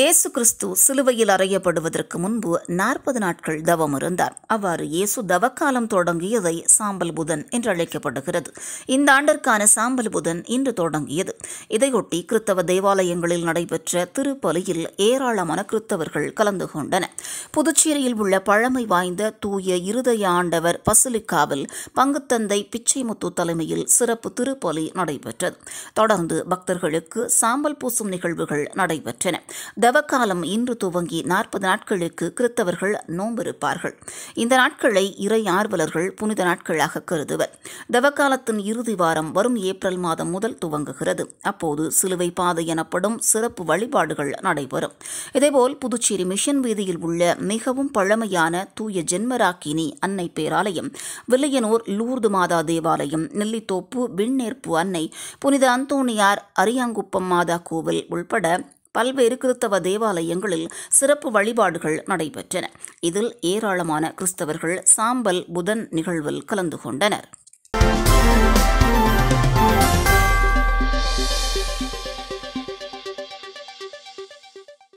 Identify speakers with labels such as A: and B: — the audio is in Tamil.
A: இயேசு கிறிஸ்து சிலுவையில் அறையப்படுவதற்கு முன்பு நாற்பது நாட்கள் தவம் இருந்தார் அவ்வாறு இயேசு தவக்காலம் தொடங்கியதை சாம்பல் புதன் என்று அழைக்கப்படுகிறது இந்த ஆண்டிற்கான சாம்பல் புதன் இன்று தொடங்கியது இதையொட்டி கிறித்தவ தேவாலயங்களில் நடைபெற்ற திருப்பலியில் ஏராளமான கிறித்தவர்கள் கலந்து கொண்டனர் புதுச்சேரியில் உள்ள பழமை வாய்ந்த தூய இருதய ஆண்டவர் பசுலிக்காவில் பங்குத்தந்தை பிச்சைமுத்து தலைமையில் சிறப்பு திருப்பலி நடைபெற்றது தொடர்ந்து பக்தர்களுக்கு சாம்பல் பூசும் நிகழ்வுகள் நடைபெற்றன தவக்காலம் இன்று துவங்கி நாற்பது நாட்களுக்கு கிறித்தவர்கள் நோம்பிருப்பார்கள் இந்த நாட்களை இறை ஆர்வலர்கள் புனித நாட்களாக கருதுவர் தவக்காலத்தின் இறுதி வாரம் வரும் ஏப்ரல் மாதம் முதல் துவங்குகிறது அப்போது சிலுவை பாதை எனப்படும் சிறப்பு வழிபாடுகள் நடைபெறும் இதேபோல் புதுச்சேரி மிஷன் வீதியில் உள்ள மிகவும் பழமையான தூய ஜென்மராக்கினி அன்னை பேராலயம் வில்லையனூர் லூர்து மாதா தேவாலயம் நெல்லித்தோப்பு விண்ணேற்பு அன்னை புனித அந்தோணியார் அரியாங்குப்பம் மாதா கோவில் உள்பட பல்வேறு கிறிஸ்தவ தேவாலயங்களில் சிறப்பு வழிபாடுகள் நடைபெற்றன இதில் ஏராளமான கிறிஸ்தவர்கள் சாம்பல் புதன் நிகழ்வில் கலந்து கொண்டனர்